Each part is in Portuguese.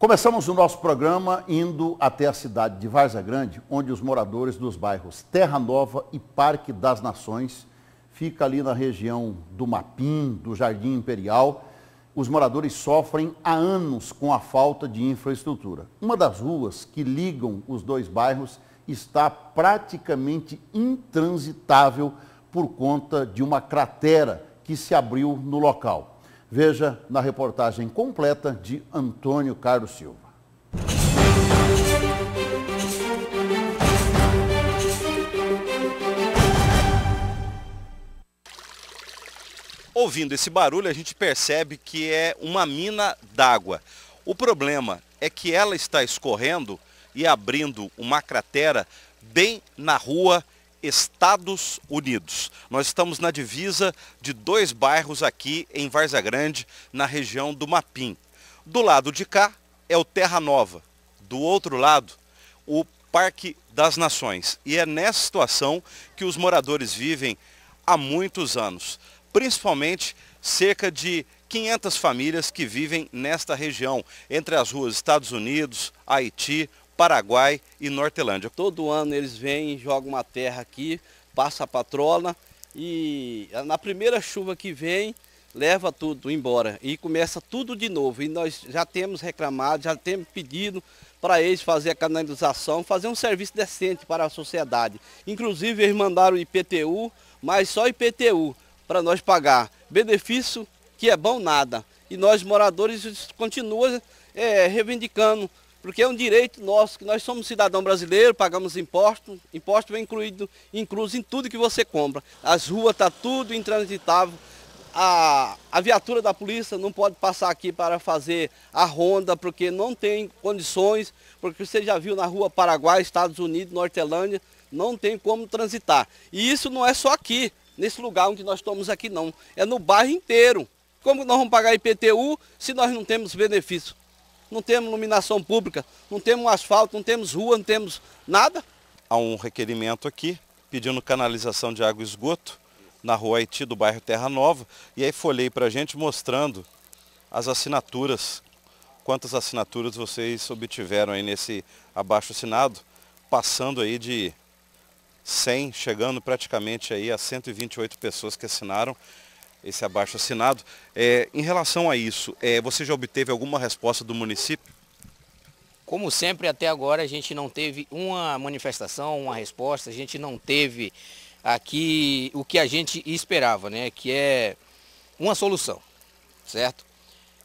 Começamos o nosso programa indo até a cidade de Varza Grande, onde os moradores dos bairros Terra Nova e Parque das Nações fica ali na região do Mapim, do Jardim Imperial. Os moradores sofrem há anos com a falta de infraestrutura. Uma das ruas que ligam os dois bairros está praticamente intransitável por conta de uma cratera que se abriu no local. Veja na reportagem completa de Antônio Carlos Silva. Ouvindo esse barulho, a gente percebe que é uma mina d'água. O problema é que ela está escorrendo e abrindo uma cratera bem na rua Estados Unidos. Nós estamos na divisa de dois bairros aqui em Varza Grande, na região do Mapim. Do lado de cá é o Terra Nova, do outro lado o Parque das Nações. E é nessa situação que os moradores vivem há muitos anos, principalmente cerca de 500 famílias que vivem nesta região, entre as ruas Estados Unidos, Haiti, Paraguai e Nortelândia. Todo ano eles vêm, jogam uma terra aqui, passa a patrola e na primeira chuva que vem leva tudo embora e começa tudo de novo. E nós já temos reclamado, já temos pedido para eles fazer a canalização, fazer um serviço decente para a sociedade. Inclusive eles mandaram IPTU, mas só IPTU para nós pagar. Benefício que é bom nada. E nós moradores continuamos é, reivindicando porque é um direito nosso, que nós somos cidadão brasileiro, pagamos imposto, imposto vem é incluído, incluso em tudo que você compra. As ruas estão tá tudo intransitável, a, a viatura da polícia não pode passar aqui para fazer a ronda, porque não tem condições, porque você já viu na rua Paraguai, Estados Unidos, Nortelândia, não tem como transitar. E isso não é só aqui, nesse lugar onde nós estamos aqui não, é no bairro inteiro. Como nós vamos pagar IPTU se nós não temos benefício? não temos iluminação pública, não temos asfalto, não temos rua, não temos nada. Há um requerimento aqui pedindo canalização de água e esgoto na rua Haiti do bairro Terra Nova e aí folhei para a gente mostrando as assinaturas, quantas assinaturas vocês obtiveram aí nesse abaixo assinado, passando aí de 100, chegando praticamente aí a 128 pessoas que assinaram esse abaixo assinado. É, em relação a isso, é, você já obteve alguma resposta do município? Como sempre, até agora a gente não teve uma manifestação, uma resposta, a gente não teve aqui o que a gente esperava, né? que é uma solução, certo?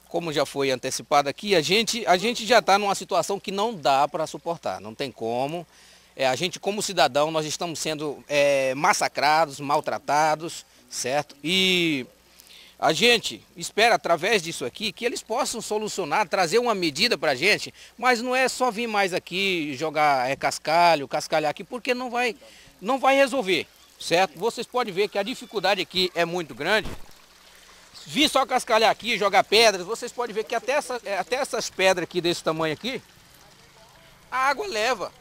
Como já foi antecipado aqui, a gente, a gente já está numa situação que não dá para suportar, não tem como. É, a gente, como cidadão, nós estamos sendo é, massacrados, maltratados, certo? E a gente espera, através disso aqui, que eles possam solucionar, trazer uma medida para a gente, mas não é só vir mais aqui jogar é, cascalho, cascalhar aqui, porque não vai, não vai resolver, certo? Vocês podem ver que a dificuldade aqui é muito grande. Vim só cascalhar aqui, jogar pedras, vocês podem ver que até, essa, é, até essas pedras aqui desse tamanho aqui, a água leva.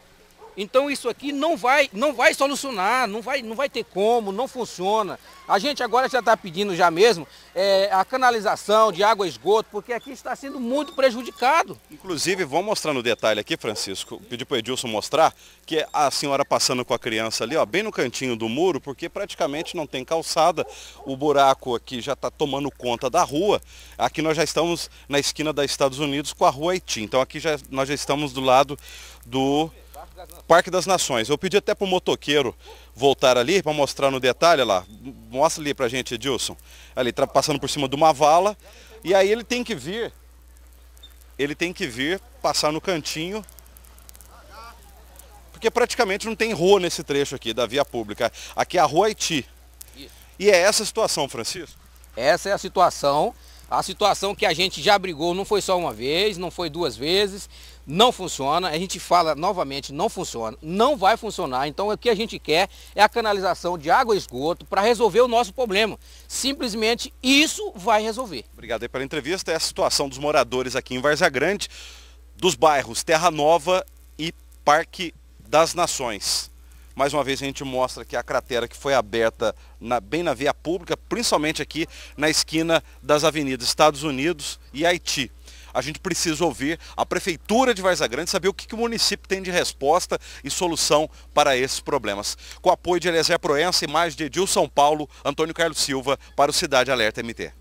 Então isso aqui não vai, não vai solucionar, não vai, não vai ter como, não funciona. A gente agora já está pedindo já mesmo é, a canalização de água e esgoto, porque aqui está sendo muito prejudicado. Inclusive, vamos mostrar no detalhe aqui, Francisco, pedir para o Edilson mostrar, que é a senhora passando com a criança ali, ó, bem no cantinho do muro, porque praticamente não tem calçada, o buraco aqui já está tomando conta da rua. Aqui nós já estamos na esquina dos Estados Unidos com a rua Haiti, então aqui já, nós já estamos do lado do Parque das Nações. Eu pedi até para o motoqueiro voltar ali para mostrar no detalhe, lá. Mostra ali para a gente, Edilson. Ali, tá passando por cima de uma vala. E aí ele tem que vir, ele tem que vir passar no cantinho porque praticamente não tem rua nesse trecho aqui da via pública. Aqui é a rua Haiti. Isso. E é essa a situação, Francisco? Essa é a situação a situação que a gente já brigou não foi só uma vez, não foi duas vezes, não funciona. A gente fala novamente, não funciona, não vai funcionar. Então o que a gente quer é a canalização de água e esgoto para resolver o nosso problema. Simplesmente isso vai resolver. Obrigado aí pela entrevista. É a situação dos moradores aqui em Varza Grande, dos bairros Terra Nova e Parque das Nações. Mais uma vez a gente mostra que a cratera que foi aberta na, bem na via pública, principalmente aqui na esquina das avenidas Estados Unidos e Haiti. A gente precisa ouvir a Prefeitura de Varzagrande saber o que, que o município tem de resposta e solução para esses problemas. Com apoio de Eliezer Proença, e mais de Edil São Paulo, Antônio Carlos Silva, para o Cidade Alerta MT.